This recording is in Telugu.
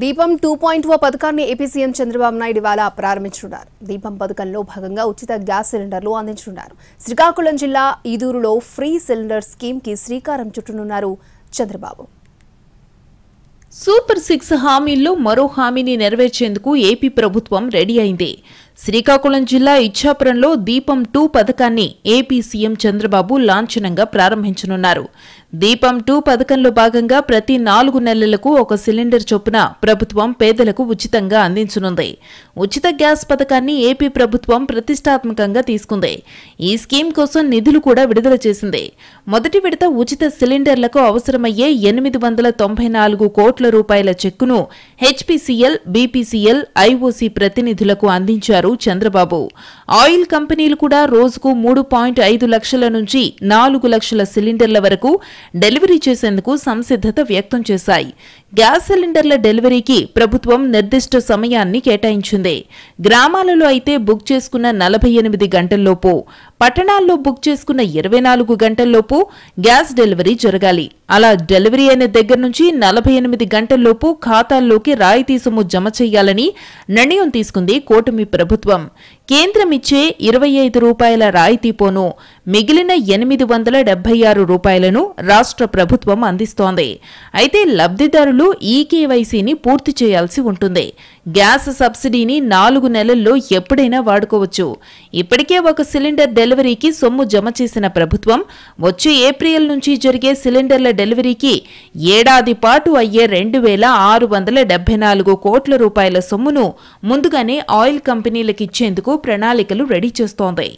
దీపం టూ పాయింట్ ఓ పథకాన్ని ఏపీ సీఎం చంద్రబాబు నాయుడు ఇవాళ ప్రారంభించనున్నారు దీపం పథకంలో భాగంగా ఉచిత గ్యాస్ సిలిండర్లు అందించనున్నారు శ్రీకాకుళం జిల్లా ఈదూరులో ఫ్రీ సిలిండర్ స్కీమ్కి శ్రీకారం చుట్టనున్నారు చంద్రబాబు సూపర్ సిక్స్ హామీల్లో మరో హామీని నెరవేర్చేందుకు ఏపీ ప్రభుత్వం రెడీ అయింది శ్రీకాకుళం జిల్లా ఇచ్చాపురంలో దీపం టూ పథకాన్ని ఏపీ సీఎం చంద్రబాబు లాంఛనంగా ప్రారంభించనున్నారు దీపం టూ పథకంలో భాగంగా ప్రతి నాలుగు నెలలకు ఒక సిలిండర్ చొప్పున ప్రభుత్వం పేదలకు ఉచితంగా అందించనుంది ఉచిత గ్యాస్ పథకాన్ని ఏపీ ప్రభుత్వం ప్రతిష్టాత్మకంగా తీసుకుంది ఈ స్కీమ్ కోసం నిధులు కూడా విడుదల చేసింది మొదటి విడత ఉచిత సిలిండర్లకు అవసరమయ్యే ఎనిమిది వందల తొంభై నాలుగు కోట్ల రూపాయల చెక్కును హెచ్పీసీఎల్ బీపీసీఎల్ ఐఓసీ ప్రతినిధులకు అందించారు చంద్రబాబు ఆయిల్ కంపెనీలు కూడా రోజుకు మూడు పాయింట్ ఐదు లక్షల నుంచి నాలుగు లక్షల సిలిండర్ల వరకు డెలివరీ చేసేందుకు సంసిద్ధత వ్యక్తం చేశాయి గ్యాస్ సిలిండర్ల డెలివరీకి ప్రభుత్వం నిర్దిష్ట సమయాన్ని కేటాయించింది గ్రామాలలో అయితే బుక్ చేసుకున్న నలభై ఎనిమిది గంటల్లోపు పట్టణాల్లో బుక్ చేసుకున్న ఇరవై నాలుగు గంటల్లోపు గ్యాస్ డెలివరీ జరగాలి అలా డెలివరీ అయిన దగ్గర నుంచి నలభై ఎనిమిది గంటల్లోపు ఖాతాల్లోకి రాయితీ సొమ్ము జమ చేయాలని నిర్ణయం తీసుకుంది కూటమి ప్రభుత్వం కేంద్రం ఇచ్చే ఇరవై ఐదు రూపాయల రాయితీ పోను మిగిలిన ఎనిమిది వందల డెబ్బై ఆరు రూపాయలను రాష్ట్ర ప్రభుత్వం అందిస్తోంది అయితే లబ్ధిదారులు ఈ కేవైసీని పూర్తి చేయాల్సి ఉంటుంది గ్యాస్ సబ్సిడీని నాలుగు నెలల్లో ఎప్పుడైనా వాడుకోవచ్చు ఇప్పటికే ఒక సిలిండర్ డెలివరీ డెలివరీకి సొమ్ము జమ చేసిన ప్రభుత్వం వచ్చే ఏప్రిల్ నుంచి జరిగే సిలిండర్ల డెలివరీకి ఏడాది పాటు అయ్యే రెండు వేల ఆరు వందల డెబ్బై నాలుగు కోట్ల రూపాయల సొమ్మును ముందుగానే ఆయిల్ కంపెనీలకిచ్చేందుకు ప్రణాళికలు రెడీ చేస్తోంది